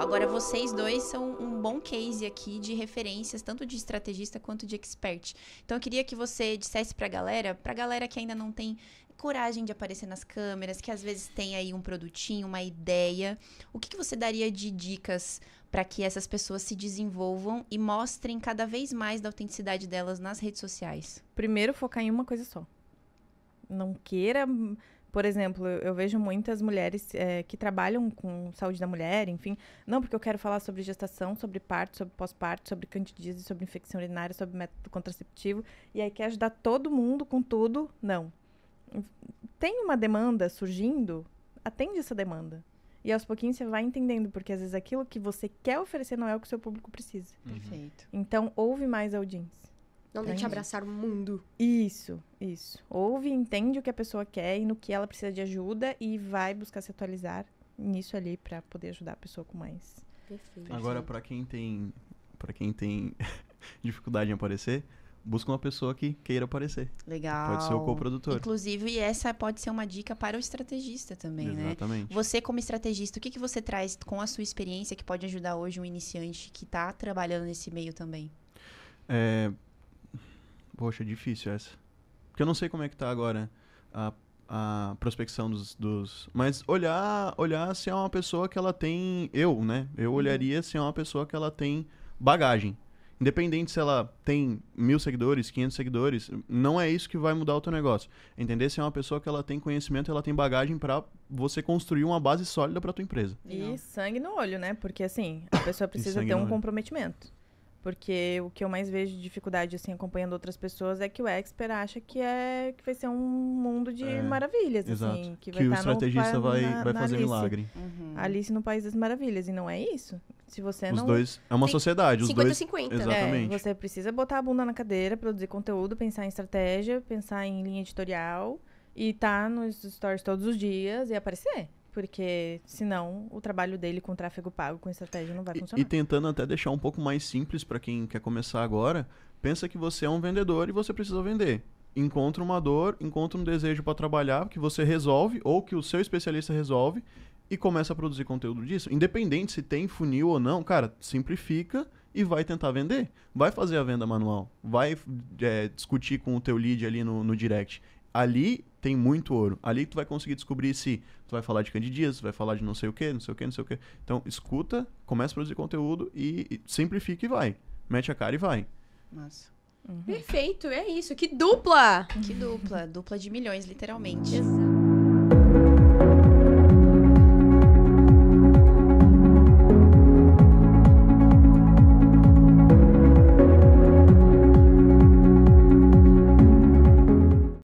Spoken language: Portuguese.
Agora, vocês dois são um bom case aqui de referências, tanto de estrategista quanto de expert. Então, eu queria que você dissesse pra galera, pra galera que ainda não tem coragem de aparecer nas câmeras, que às vezes tem aí um produtinho, uma ideia, o que, que você daria de dicas para que essas pessoas se desenvolvam e mostrem cada vez mais da autenticidade delas nas redes sociais? Primeiro, focar em uma coisa só. Não queira por exemplo, eu vejo muitas mulheres é, que trabalham com saúde da mulher, enfim, não porque eu quero falar sobre gestação, sobre parto, sobre pós-parto, sobre candidíase, sobre infecção urinária, sobre método contraceptivo, e aí quer ajudar todo mundo com tudo, não. Tem uma demanda surgindo, atende essa demanda. E aos pouquinhos você vai entendendo, porque às vezes aquilo que você quer oferecer não é o que o seu público precisa. Uhum. Perfeito. Então, ouve mais audiência. Não tente abraçar o mundo. Isso, isso. Ouve, entende o que a pessoa quer e no que ela precisa de ajuda e vai buscar se atualizar nisso ali para poder ajudar a pessoa com mais. Perfeito. Agora, para quem tem, para quem tem dificuldade em aparecer, busca uma pessoa que queira aparecer. Legal. Pode ser o co-produtor Inclusive, essa pode ser uma dica para o estrategista também, Exatamente. né? Exatamente. Você, como estrategista, o que, que você traz com a sua experiência que pode ajudar hoje um iniciante que está trabalhando nesse meio também? É, Poxa, é difícil essa. Porque eu não sei como é que tá agora a, a prospecção dos, dos, Mas olhar, olhar se é uma pessoa que ela tem. Eu, né? Eu uhum. olharia se é uma pessoa que ela tem bagagem. Independente se ela tem mil seguidores, 500 seguidores, não é isso que vai mudar o teu negócio. Entender se é uma pessoa que ela tem conhecimento, ela tem bagagem para você construir uma base sólida para tua empresa. E sangue no olho, né? Porque assim, a pessoa precisa ter um comprometimento. Porque o que eu mais vejo de dificuldade, assim, acompanhando outras pessoas, é que o expert acha que é que vai ser um mundo de é, maravilhas, assim, exato. assim. Que, vai que o tá estrategista no, vai, na, vai fazer Alice. milagre. Uhum. Alice no País das Maravilhas, e não é isso. Se você os não... dois... É uma Tem sociedade, os 50 dois... 50 né? Exatamente. É, você precisa botar a bunda na cadeira, produzir conteúdo, pensar em estratégia, pensar em linha editorial, e tá nos stories todos os dias e aparecer. Porque senão o trabalho dele com tráfego pago, com estratégia, não vai funcionar. E, e tentando até deixar um pouco mais simples para quem quer começar agora, pensa que você é um vendedor e você precisa vender. Encontra uma dor, encontra um desejo para trabalhar que você resolve ou que o seu especialista resolve e começa a produzir conteúdo disso. Independente se tem funil ou não, cara, simplifica e vai tentar vender. Vai fazer a venda manual, vai é, discutir com o teu lead ali no, no direct. Ali tem muito ouro. Ali tu vai conseguir descobrir se tu vai falar de candidias, tu vai falar de não sei o que, não sei o que, não sei o que. Então, escuta, começa a produzir conteúdo e, e simplifica e vai. Mete a cara e vai. Nossa. Uhum. Perfeito, é isso. Que dupla! Que dupla, dupla de milhões, literalmente. Exato.